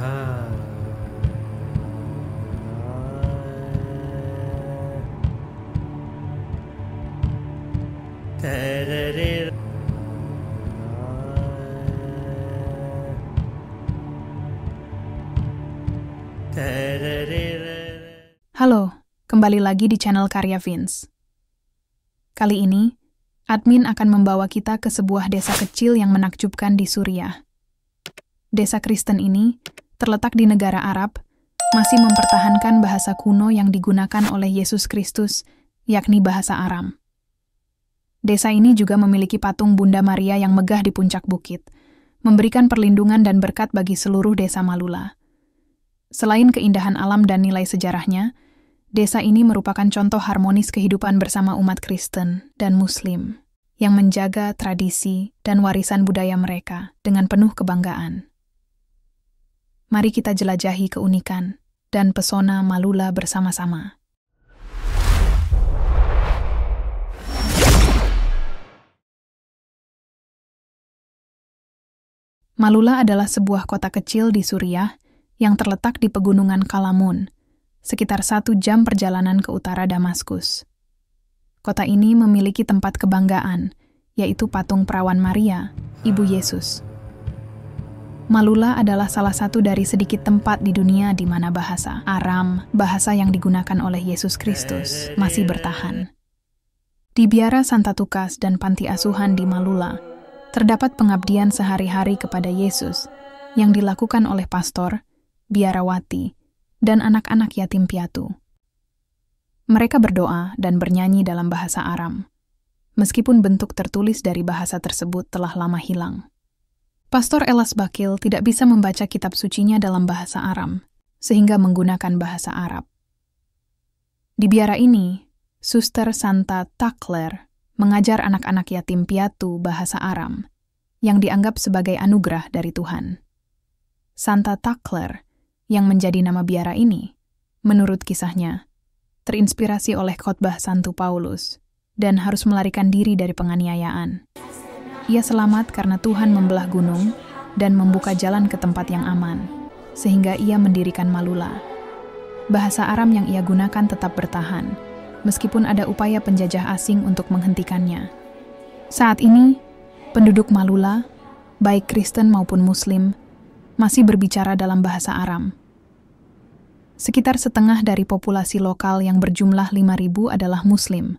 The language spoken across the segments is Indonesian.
Halo, kembali lagi di channel Karya Vince. Kali ini, admin akan membawa kita ke sebuah desa kecil yang menakjubkan di Suriah. Desa Kristen ini terletak di negara Arab, masih mempertahankan bahasa kuno yang digunakan oleh Yesus Kristus, yakni bahasa Aram. Desa ini juga memiliki patung Bunda Maria yang megah di puncak bukit, memberikan perlindungan dan berkat bagi seluruh desa Malula. Selain keindahan alam dan nilai sejarahnya, desa ini merupakan contoh harmonis kehidupan bersama umat Kristen dan Muslim yang menjaga tradisi dan warisan budaya mereka dengan penuh kebanggaan. Mari kita jelajahi keunikan dan pesona Malula bersama-sama. Malula adalah sebuah kota kecil di Suriah yang terletak di pegunungan Kalamun, sekitar satu jam perjalanan ke utara Damaskus. Kota ini memiliki tempat kebanggaan, yaitu patung perawan Maria, Ibu Yesus. Malula adalah salah satu dari sedikit tempat di dunia di mana bahasa Aram, bahasa yang digunakan oleh Yesus Kristus, masih bertahan. Di biara Santa Tukas dan panti asuhan di Malula, terdapat pengabdian sehari-hari kepada Yesus yang dilakukan oleh pastor, biarawati, dan anak-anak yatim piatu. Mereka berdoa dan bernyanyi dalam bahasa Aram, meskipun bentuk tertulis dari bahasa tersebut telah lama hilang. Pastor Elas Bakil tidak bisa membaca kitab sucinya dalam bahasa Aram, sehingga menggunakan bahasa Arab. Di biara ini, Suster Santa Takler mengajar anak-anak yatim piatu bahasa Aram, yang dianggap sebagai anugerah dari Tuhan. Santa Takler, yang menjadi nama biara ini, menurut kisahnya, terinspirasi oleh khotbah Santo Paulus dan harus melarikan diri dari penganiayaan. Ia selamat karena Tuhan membelah gunung dan membuka jalan ke tempat yang aman, sehingga ia mendirikan Malula. Bahasa Aram yang ia gunakan tetap bertahan, meskipun ada upaya penjajah asing untuk menghentikannya. Saat ini, penduduk Malula, baik Kristen maupun Muslim, masih berbicara dalam bahasa Aram. Sekitar setengah dari populasi lokal yang berjumlah 5.000 adalah Muslim,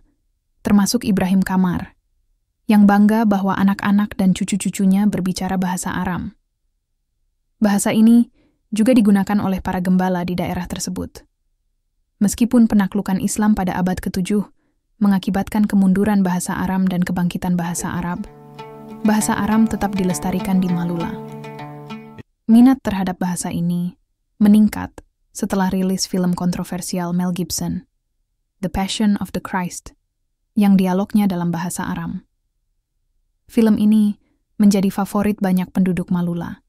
termasuk Ibrahim Kamar, yang bangga bahwa anak-anak dan cucu-cucunya berbicara bahasa Aram. Bahasa ini juga digunakan oleh para gembala di daerah tersebut. Meskipun penaklukan Islam pada abad ke-7 mengakibatkan kemunduran bahasa Aram dan kebangkitan bahasa Arab, bahasa Aram tetap dilestarikan di Malula. Minat terhadap bahasa ini meningkat setelah rilis film kontroversial Mel Gibson, The Passion of the Christ, yang dialognya dalam bahasa Aram. Film ini menjadi favorit banyak penduduk Malula.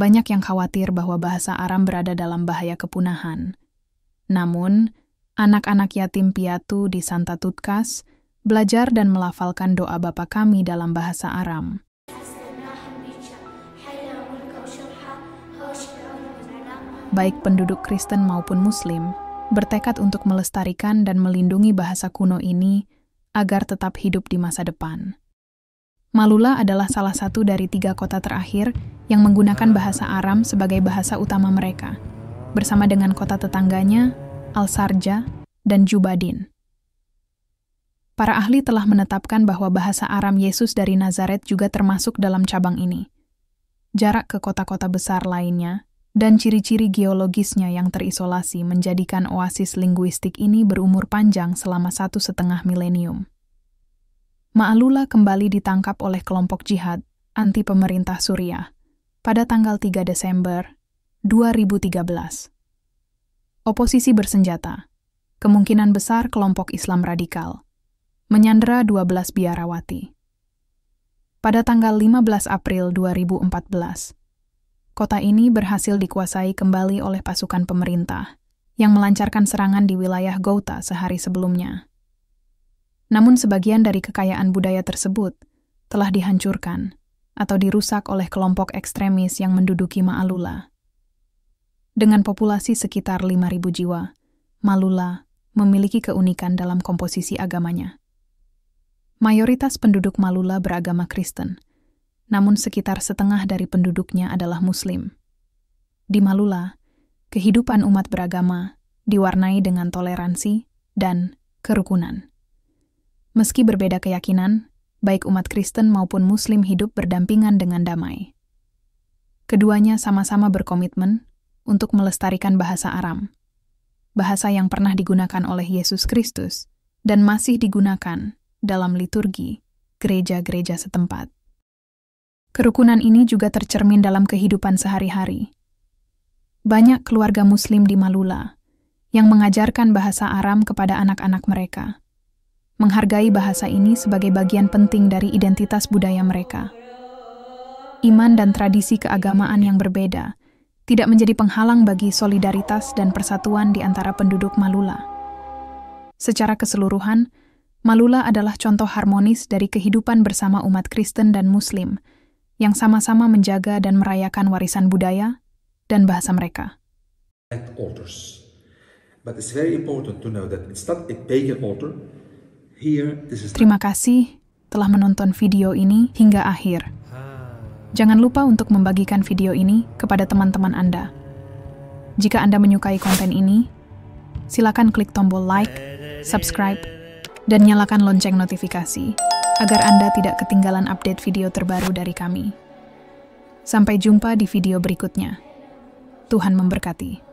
Banyak yang khawatir bahwa bahasa Aram berada dalam bahaya kepunahan. Namun, anak-anak yatim piatu di Santa Tutkas belajar dan melafalkan doa Bapa kami dalam bahasa Aram. Baik penduduk Kristen maupun Muslim bertekad untuk melestarikan dan melindungi bahasa kuno ini agar tetap hidup di masa depan. Malula adalah salah satu dari tiga kota terakhir yang menggunakan bahasa Aram sebagai bahasa utama mereka, bersama dengan kota tetangganya, Al-Sarja, dan Jubadin. Para ahli telah menetapkan bahwa bahasa Aram Yesus dari Nazaret juga termasuk dalam cabang ini. Jarak ke kota-kota besar lainnya dan ciri-ciri geologisnya yang terisolasi menjadikan oasis linguistik ini berumur panjang selama satu setengah milenium. Ma'alula kembali ditangkap oleh kelompok jihad anti pemerintah Suriah pada tanggal 3 Desember 2013. Oposisi bersenjata, kemungkinan besar kelompok Islam radikal, menyandera 12 biarawati. Pada tanggal 15 April 2014, kota ini berhasil dikuasai kembali oleh pasukan pemerintah yang melancarkan serangan di wilayah Gouta sehari sebelumnya. Namun sebagian dari kekayaan budaya tersebut telah dihancurkan atau dirusak oleh kelompok ekstremis yang menduduki Ma'alula. Dengan populasi sekitar 5.000 jiwa, Malula memiliki keunikan dalam komposisi agamanya. Mayoritas penduduk Malula beragama Kristen, namun sekitar setengah dari penduduknya adalah Muslim. Di Malula, kehidupan umat beragama diwarnai dengan toleransi dan kerukunan. Meski berbeda keyakinan, baik umat Kristen maupun Muslim hidup berdampingan dengan damai. Keduanya sama-sama berkomitmen untuk melestarikan bahasa Aram, bahasa yang pernah digunakan oleh Yesus Kristus dan masih digunakan dalam liturgi gereja-gereja setempat. Kerukunan ini juga tercermin dalam kehidupan sehari-hari. Banyak keluarga Muslim di Malula yang mengajarkan bahasa Aram kepada anak-anak mereka menghargai bahasa ini sebagai bagian penting dari identitas budaya mereka. Iman dan tradisi keagamaan yang berbeda tidak menjadi penghalang bagi solidaritas dan persatuan di antara penduduk Malula. Secara keseluruhan, Malula adalah contoh harmonis dari kehidupan bersama umat Kristen dan Muslim yang sama-sama menjaga dan merayakan warisan budaya dan bahasa mereka. But it's very important to know that it's not pagan Terima kasih telah menonton video ini hingga akhir. Jangan lupa untuk membagikan video ini kepada teman-teman Anda. Jika Anda menyukai konten ini, silakan klik tombol like, subscribe, dan nyalakan lonceng notifikasi agar Anda tidak ketinggalan update video terbaru dari kami. Sampai jumpa di video berikutnya. Tuhan memberkati.